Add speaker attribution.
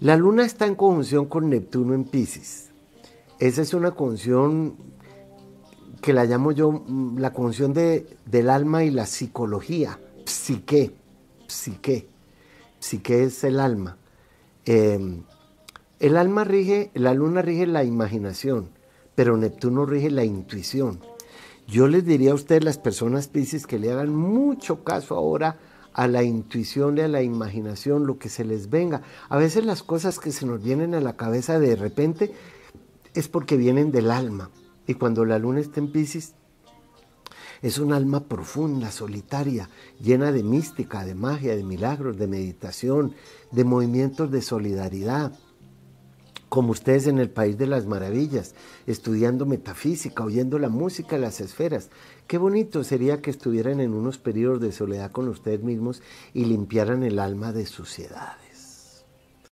Speaker 1: La luna está en conjunción con Neptuno en Pisces. Esa es una conjunción que la llamo yo mm, la conjunción de, del alma y la psicología, psique, psique, psique es el alma. Em, el alma rige, la luna rige la imaginación, pero Neptuno rige la intuición. Yo les diría a ustedes, las personas Pisces, que le hagan mucho caso ahora a la intuición y a la imaginación, lo que se les venga. A veces las cosas que se nos vienen a la cabeza de repente es porque vienen del alma. Y cuando la luna está en Pisces, es un alma profunda, solitaria, llena de mística, de magia, de milagros, de meditación, de movimientos de solidaridad, como ustedes en el País de las Maravillas, estudiando metafísica, oyendo la música, las esferas. Qué bonito sería que estuvieran en unos periodos de soledad con ustedes mismos y limpiaran el alma de suciedades.